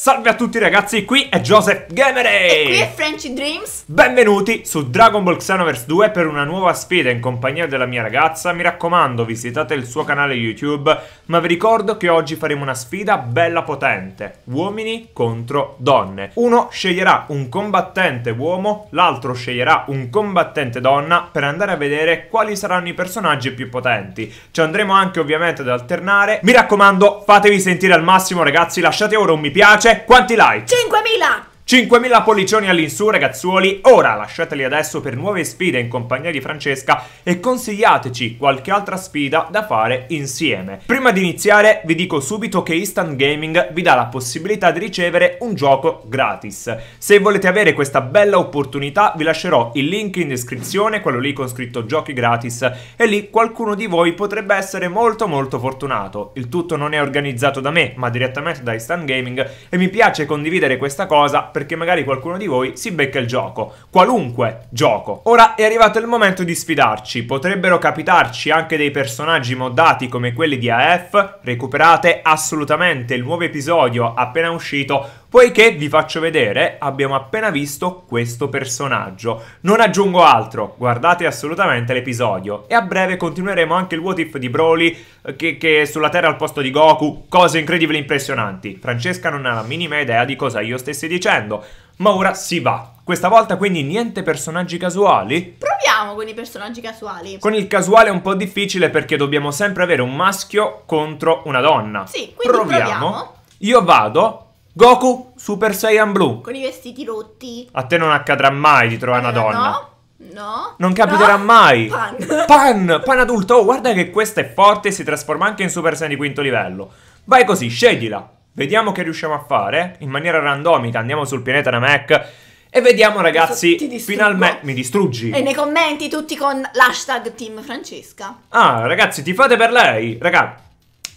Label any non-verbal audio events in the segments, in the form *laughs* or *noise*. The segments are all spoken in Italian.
Salve a tutti ragazzi, qui è Joseph Gameray E qui è Frenchy Dreams Benvenuti su Dragon Ball Xenoverse 2 per una nuova sfida in compagnia della mia ragazza Mi raccomando, visitate il suo canale YouTube Ma vi ricordo che oggi faremo una sfida bella potente Uomini contro donne Uno sceglierà un combattente uomo L'altro sceglierà un combattente donna Per andare a vedere quali saranno i personaggi più potenti Ci andremo anche ovviamente ad alternare Mi raccomando, fatevi sentire al massimo ragazzi Lasciate ora un mi piace Max, quanti like? 5.000! 5.000 pollicioni all'insù ragazzuoli, ora lasciateli adesso per nuove sfide in compagnia di Francesca e consigliateci qualche altra sfida da fare insieme. Prima di iniziare vi dico subito che Instant Gaming vi dà la possibilità di ricevere un gioco gratis. Se volete avere questa bella opportunità vi lascerò il link in descrizione, quello lì con scritto giochi gratis e lì qualcuno di voi potrebbe essere molto molto fortunato. Il tutto non è organizzato da me ma direttamente da Instant Gaming e mi piace condividere questa cosa perché magari qualcuno di voi si becca il gioco, qualunque gioco. Ora è arrivato il momento di sfidarci, potrebbero capitarci anche dei personaggi moddati come quelli di AF, recuperate assolutamente il nuovo episodio appena uscito Poiché vi faccio vedere, abbiamo appena visto questo personaggio. Non aggiungo altro, guardate assolutamente l'episodio. E a breve continueremo anche il what if di Broly, eh, che, che, è sulla Terra al posto di Goku, cose incredibili e impressionanti. Francesca non ha la minima idea di cosa io stessi dicendo. Ma ora si va. Questa volta quindi niente personaggi casuali? Proviamo con i personaggi casuali. Con il casuale è un po' difficile perché dobbiamo sempre avere un maschio contro una donna. Sì, quindi proviamo. proviamo. Io vado Goku, Super Saiyan Blue. Con i vestiti rotti. A te non accadrà mai di trovare una donna. No. No. Non capiterà no. mai. Pan. Pan. Pan adulto. Oh, guarda che questa è forte e si trasforma anche in Super Saiyan di quinto livello. Vai così, sceglila. Vediamo che riusciamo a fare. Eh, in maniera randomica andiamo sul pianeta Namek. E vediamo ragazzi, finalmente mi distruggi. E nei commenti tutti con l'hashtag Team Francesca. Ah, ragazzi, ti fate per lei. Raga,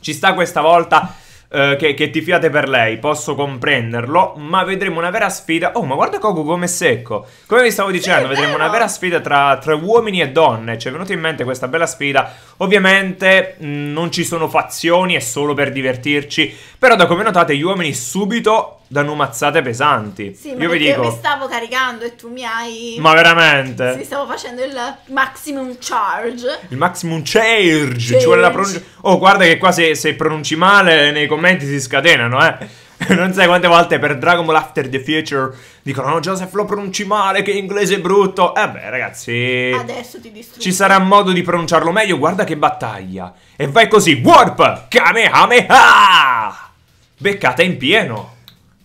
ci sta questa volta. Eh, che, che tifiate per lei, posso comprenderlo, ma vedremo una vera sfida. Oh, ma guarda Kogu come è secco. Come vi stavo dicendo, sì, vedremo una vera sfida tra, tra uomini e donne. Ci è venuta in mente questa bella sfida. Ovviamente mh, mm, non ci sono fazioni, è solo per divertirci. Però da come notate gli uomini subito danno mazzate pesanti. Sì, io vi dico. Io mi stavo caricando e tu mi hai. Ma veramente? Sì, stavo facendo il maximum charge. Il maximum charge. Ci vuole la pronuncia. Oh, guarda che qua se, se pronunci male nei commenti si scatenano, eh. *laughs* Non sai quante volte per Dragon Ball After the Future dicono no, oh, Joseph lo pronunci male, che inglese è brutto. Eh beh, ragazzi. Adesso ti distruggo. Ci sarà modo di pronunciarlo meglio, guarda che battaglia. E vai così, Warp! Kamehameha! Beccata in pieno.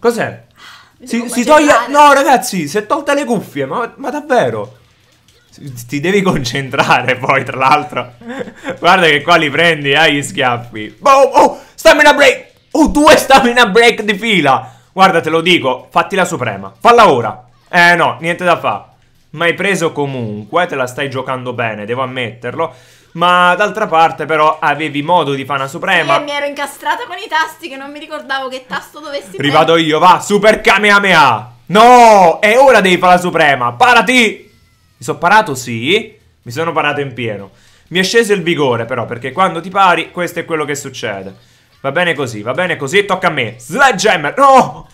Cos'è? Si, si toglie... No ragazzi, si è tolta le cuffie, ma, ma davvero? Ti devi concentrare poi, tra l'altro. *laughs* Guarda che qua li prendi, hai eh, gli schiaffi. Oh, oh, stamina break! Oh, due stamina break di fila! Guarda, te lo dico, fatti la suprema. Falla ora. Eh no, niente da fa. Ma hai preso comunque, te la stai giocando bene, devo ammetterlo. Ma d'altra parte, però, avevi modo di fare una suprema. Sì, mi ero incastrata con i tasti che non mi ricordavo che tasto dovessi Rivado io, va, super Kamehameha. No, è ora devi fare la suprema. Parati! Mi sono parato, sì. Mi sono parato in pieno. Mi è sceso il vigore, però, perché quando ti pari, questo è quello che succede. Va bene così, va bene così, tocca a me. Sledgehammer, no!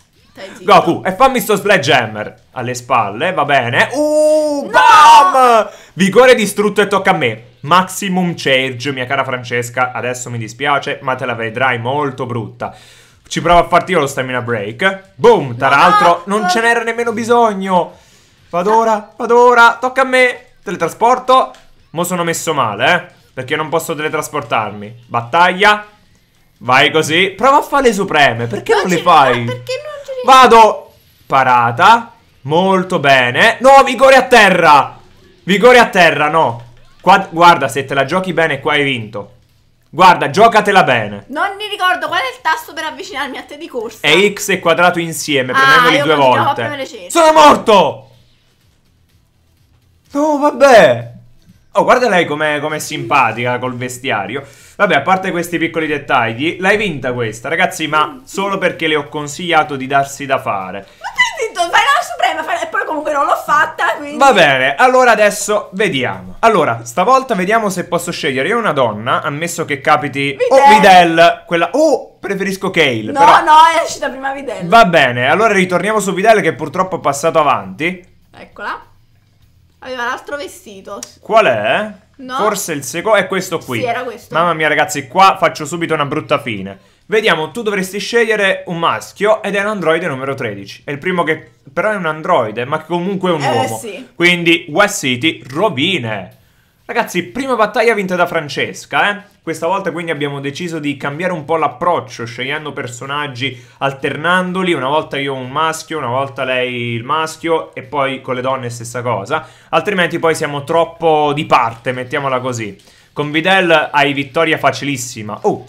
Goku, e fammi sto Sledgehammer alle spalle, va bene. Uh, bam! No! Vigore distrutto e tocca a me. Maximum charge, mia cara Francesca, adesso mi dispiace, ma te la vedrai molto brutta. Ci provo a farti io lo stamina break. Boom, tra l'altro non ce n'era nemmeno bisogno. Vado ora, vado ora, tocca a me. Teletrasporto. Mo sono messo male, eh. Perché non posso teletrasportarmi. Battaglia. Vai così. Prova a fare le supreme. Perché non, non le fai? Ma Perché non Vado. Parata. Molto bene. No, vigore a terra. Vigore a terra, no. Qua, guarda, se te la giochi bene qua hai vinto. Guarda, giocatela bene. Non mi ricordo qual è il tasto per avvicinarmi a te di corsa. È X e quadrato insieme, ah, premendoli ah, due volte. Sono morto! No, vabbè. Oh, guarda lei com'è com simpatica col vestiario. Vabbè, a parte questi piccoli dettagli, l'hai vinta questa, ragazzi, ma mm. solo perché le ho consigliato di darsi da fare. Ma tu hai detto, fai la suprema, fai... e poi comunque non l'ho fatta, quindi... Va bene, allora adesso vediamo. Allora, stavolta vediamo se posso scegliere io una donna, ammesso che capiti... Videl. oh, Videl, quella... Oh, preferisco Kale. No, però... no, è uscita prima Videl. Va bene, allora ritorniamo su Videl che purtroppo è passato avanti. Eccola. Aveva l'altro vestito. Qual è? No. Forse il secondo. È questo qui. Sì, era questo. Mamma mia, ragazzi, qua faccio subito una brutta fine. Vediamo, tu dovresti scegliere un maschio ed è un androide numero 13. È il primo che però è un androide, ma comunque è un eh, uomo. Sì. Quindi West City rovine. Ragazzi, prima battaglia vinta da Francesca, eh. Questa volta quindi abbiamo deciso di cambiare un po' l'approccio, scegliendo personaggi, alternandoli, una volta io un maschio, una volta lei il maschio e poi con le donne stessa cosa, altrimenti poi siamo troppo di parte, mettiamola così. Con Videl hai vittoria facilissima. Oh,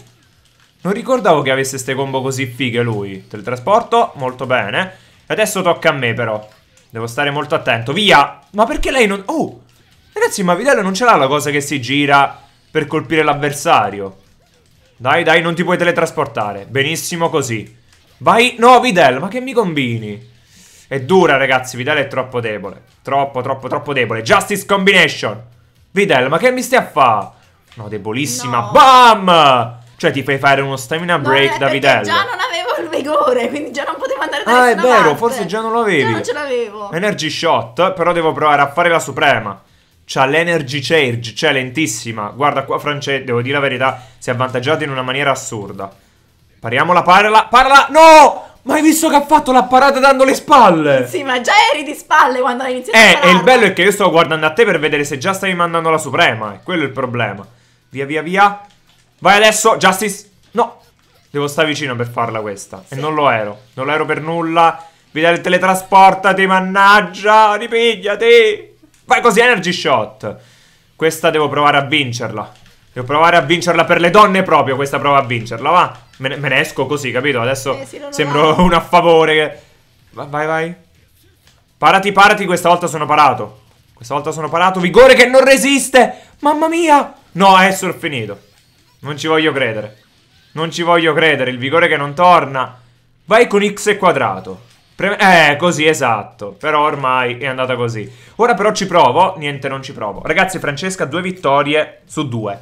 non ricordavo che avesse ste combo così fighe lui. Teletrasporto, molto bene. Adesso tocca a me però. Devo stare molto attento. Via! Ma perché lei non... Oh! Ragazzi, ma Videl non ce l'ha la cosa che si gira per colpire l'avversario. Dai, dai, non ti puoi teletrasportare. Benissimo così. Vai, no, Videl, ma che mi combini? È dura, ragazzi, Videl è troppo debole. Troppo, troppo, troppo debole. Justice Combination. Videl, ma che mi stai a fare? No, debolissima. No. Bam! Cioè, ti fai fare uno stamina break no, eh, da Videl. già non avevo il vigore, quindi già non potevo andare da Ah, è vero, parte. forse già non lo avevi. Già non ce l'avevo. Energy shot, però devo provare a fare la suprema. C'ha l'energy charge, cioè lentissima. Guarda qua, Francesco, devo dire la verità, si è avvantaggiato in una maniera assurda. Pariamola, parla, parla, no! Ma hai visto che ha fatto la parata dando le spalle? Sì, ma già eri di spalle quando hai iniziato eh, a Eh, e il bello è che io sto guardando a te per vedere se già stavi mandando la suprema, E eh, quello è il problema. Via, via, via. Vai adesso, Justice. No, devo stare vicino per farla questa. Sì. E non lo ero, non lo ero per nulla. Vedi, teletrasportati, mannaggia, ripigliati. Vai così, energy shot. Questa devo provare a vincerla. Devo provare a vincerla per le donne proprio, questa prova a vincerla, va. Me ne, me ne esco così, capito? Adesso eh, sembro vai. un a favore che... Vai, vai, vai. Parati, parati, questa volta sono parato. Questa volta sono parato. Vigore che non resiste! Mamma mia! No, adesso ho finito. Non ci voglio credere. Non ci voglio credere, il vigore che non torna. Vai con x quadrato. Pre eh, così, esatto. Però ormai è andata così. Ora però ci provo. Niente, non ci provo. Ragazzi, Francesca, due vittorie su due.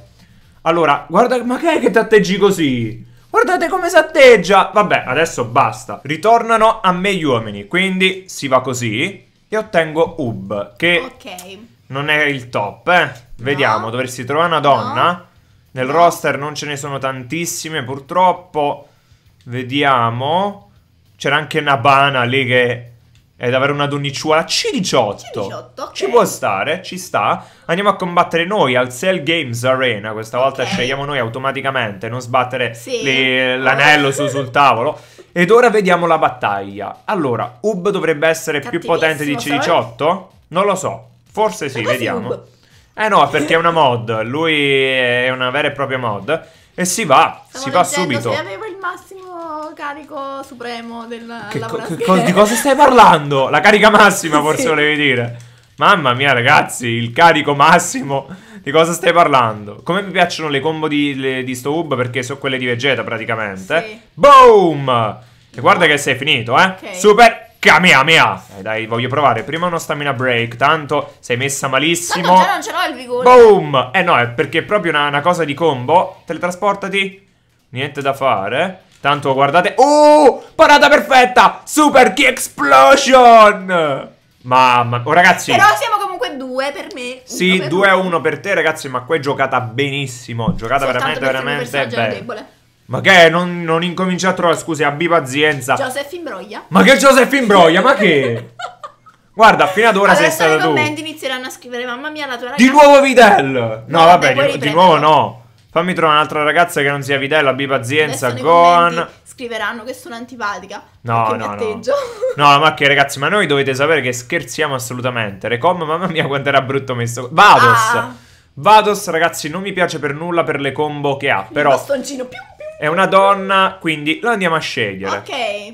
Allora, guarda, ma che è che t'atteggi così? Guardate come si atteggia! Vabbè, adesso basta. Ritornano a me gli uomini, quindi si va così e ottengo Ub, che Ok. non è il top, eh. Vediamo, no. dovresti trovare una donna. No. Nel no. roster non ce ne sono tantissime, purtroppo. Vediamo c'era anche Nabana lì che è davvero una donnicciuola C18. C18 okay. Ci può stare, ci sta. Andiamo a combattere noi al Cell Games Arena. Questa volta okay. scegliamo noi automaticamente, non sbattere sì. le, l'anello su, sul tavolo. Ed ora vediamo la battaglia. Allora, Ub dovrebbe essere più potente di C18? Non lo so. Forse sì, vediamo. Eh no, perché è una mod. Lui è una vera e propria mod. E si va, Stavo si va subito. Se avevo il carico supremo della lavorazione. Di cosa stai parlando? La carica massima forse sì. volevi dire. Mamma mia ragazzi, il carico massimo. Di cosa stai parlando? Come mi piacciono le combo di, le, di sto hub perché sono quelle di Vegeta praticamente. Sì. Boom! E guarda che sei finito, eh. Okay. Super Kamehameha. Eh, dai, voglio provare. Prima uno stamina break. Tanto sei messa malissimo. Ma non ce l'ho il vigore. Boom! Eh no, è perché è proprio una, una cosa di combo. Teletrasportati. Niente da fare. Tanto guardate... Oh! Parata perfetta! Super Key Explosion! Mamma... Oh ragazzi... Però siamo comunque due per me. Sì, per due a uno per te ragazzi, ma qua è giocata benissimo. Giocata Soltanto veramente, veramente bene. Ma che? Non, non incomincia a trovare... Scusi, abbi pazienza. Joseph Imbroglia. Ma che Joseph Imbroglia? Ma che? *laughs* Guarda, fino ad ora allora, sei stato tu. Adesso i commenti inizieranno a scrivere, mamma mia, la tua ragazza... Di nuovo Videl! No, vabbè, di, di nuovo no. Fammi trovare un'altra ragazza che non sia Vitella, abbi pazienza, Gohan. Scriveranno che sono antipatica. No, no, no. no. ma che ragazzi, ma noi dovete sapere che scherziamo assolutamente. Recom, mamma mia, quanto era brutto messo. Vados. Ah. Vados, ragazzi, non mi piace per nulla per le combo che ha, però... Il bastoncino, più, più. È una donna, quindi la andiamo a scegliere. Ok.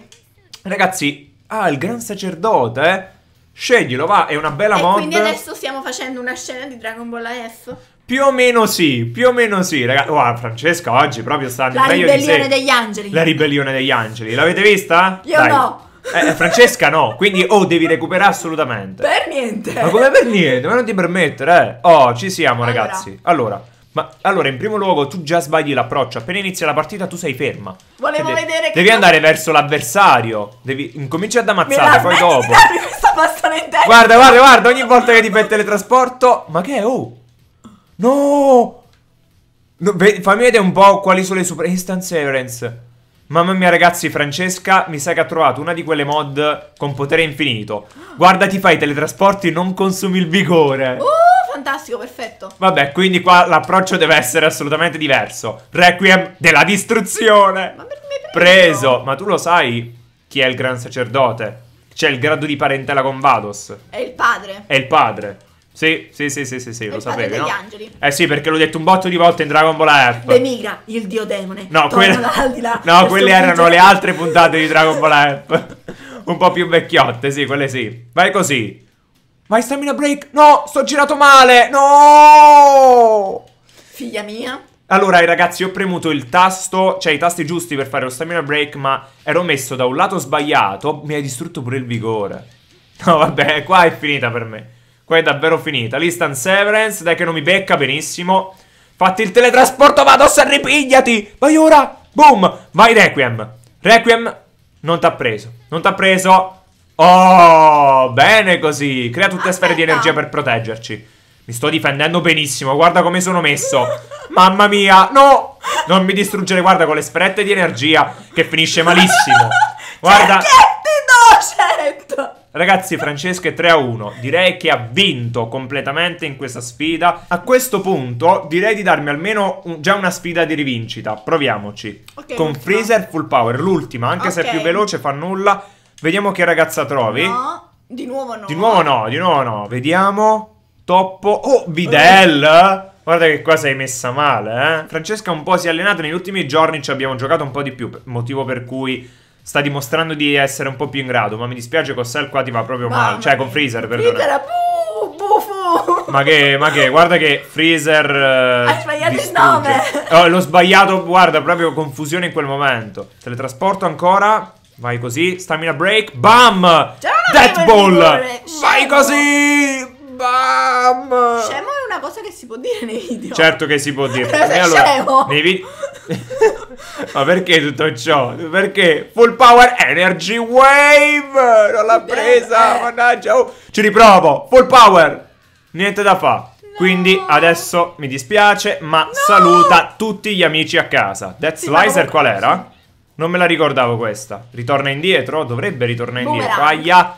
Ragazzi, ah, il gran sacerdote, eh. Sceglilo, va, è una bella e mod. Quindi adesso stiamo facendo una scena di Dragon Ball AF. Più o meno sì, più o meno sì, ragazzi. Wow, oh, ah, Francesca oggi proprio sta La meglio ribellione degli angeli. La ribellione degli angeli. L'avete vista? Io Dai. no. Eh, Francesca no, quindi o oh, devi recuperare assolutamente. Per niente. Ma come per niente? Ma non ti permettere, eh. Oh, ci siamo allora. ragazzi. Allora. Ma allora, in primo luogo, tu già sbagli l'approccio. Appena inizia la partita, tu sei ferma. Volevo cioè, vedere che. Devi cosa... andare verso l'avversario. Devi. Incominci ad ammazzare, poi dopo. Guarda, guarda, guarda, ogni volta che ti fai il teletrasporto. Ma che è? Oh! No! no fammi vedere un po' quali sono le super... Instant Severance. Mamma mia ragazzi, Francesca mi sa che ha trovato una di quelle mod con potere infinito. Guarda, ti fai i teletrasporti, non consumi il vigore. Uh, fantastico, perfetto. Vabbè, quindi qua l'approccio deve essere assolutamente diverso. Requiem della distruzione. Ma per me preso. preso. Ma tu lo sai chi è il gran sacerdote? C'è il grado di parentela con Vados. È il padre. È il padre. Sì, sì, sì, sì, sì, sì lo sapevi, no? Angeli. Eh sì, perché l'ho detto un botto di volte in Dragon Ball Earth. Demigra, il dio demone. No, quelle, no, quelle erano le altre puntate di Dragon Ball Earth. *laughs* un po' più vecchiotte, sì, quelle sì. Vai così. Vai stamina break. No, sto girato male. No! Figlia mia. Allora, ragazzi, ho premuto il tasto, cioè i tasti giusti per fare lo stamina break, ma ero messo da un lato sbagliato, mi hai distrutto pure il vigore. No, vabbè, qua è finita per me. Qua è davvero finita. L'instant severance. Dai che non mi becca benissimo. Fatti il teletrasporto, Vados, ripigliati. Vai ora. Boom. Vai Requiem. Requiem non t'ha preso. Non t'ha preso. Oh, bene così. Crea tutte sfere di energia per proteggerci. Mi sto difendendo benissimo. Guarda come sono messo. Mamma mia. No. Non mi distruggere, guarda, con le sferette di energia che finisce malissimo. *laughs* Cioè, guarda. 200. Ragazzi, Francesca è 3 a 1. Direi che ha vinto completamente in questa sfida. A questo punto, direi di darmi almeno un, già una sfida di rivincita. Proviamoci. Okay, Con Freezer full power, l'ultima, anche okay. se è più veloce, fa nulla. Vediamo che ragazza trovi. No, di nuovo no. Di nuovo no, di nuovo no. Vediamo. Toppo. Oh, Videl. Guarda che qua sei messa male, eh. Francesca un po' si è allenata. Negli ultimi giorni ci abbiamo giocato un po' di più. Motivo per cui sta dimostrando di essere un po' più in grado, ma mi dispiace che Ossel qua ti va proprio Mamma male, cioè con Freezer, perdona. Freezer, buffo! Ma che, ma che, guarda che Freezer... Eh, Hai sbagliato distrugge. il nome! Oh, l'ho sbagliato, guarda, proprio confusione in quel momento. Teletrasporto ancora, vai così, stamina break, bam! Deathball! Vai così! Bam! Scemo è una cosa che si può dire nei video. Certo che si può dire. *laughs* e allora, Scemo! Nei video... *laughs* Ma perché tutto ciò? Perché Full Power Energy Wave! Non l'ha presa, mannaggia! Oh, ci riprovo! Full Power! Niente da fa'. Quindi adesso mi dispiace, ma no! saluta tutti gli amici a casa. Death Slicer qual era? Non me la ricordavo questa. Ritorna indietro? Dovrebbe ritornare indietro. Aia.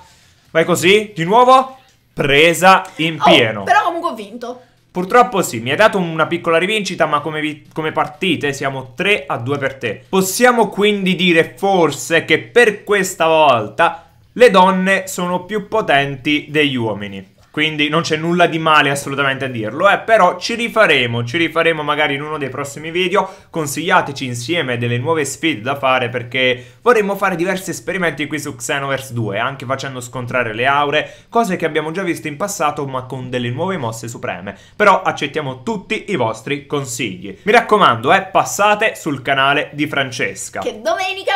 Vai così, di nuovo. Presa in oh, pieno. Oh, però comunque ho vinto. Purtroppo sì, mi hai dato una piccola rivincita, ma come, come partite siamo 3 a 2 per te. Possiamo quindi dire forse che per questa volta le donne sono più potenti degli uomini. Quindi non c'è nulla di male assolutamente a dirlo, eh, però ci rifaremo, ci rifaremo magari in uno dei prossimi video, consigliateci insieme delle nuove sfide da fare perché vorremmo fare diversi esperimenti qui su Xenoverse 2, anche facendo scontrare le aure, cose che abbiamo già visto in passato ma con delle nuove mosse supreme, però accettiamo tutti i vostri consigli. Mi raccomando, eh, passate sul canale di Francesca. Che domenica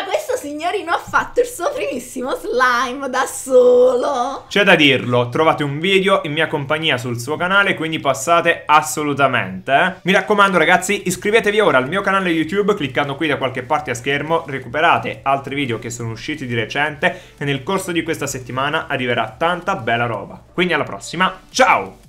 signorino ha fatto il suo primissimo slime da solo. C'è da dirlo, trovate un video in mia compagnia sul suo canale, quindi passate assolutamente. Eh. Mi raccomando ragazzi, iscrivetevi ora al mio canale YouTube cliccando qui da qualche parte a schermo, recuperate altri video che sono usciti di recente e nel corso di questa settimana arriverà tanta bella roba. Quindi alla prossima, ciao!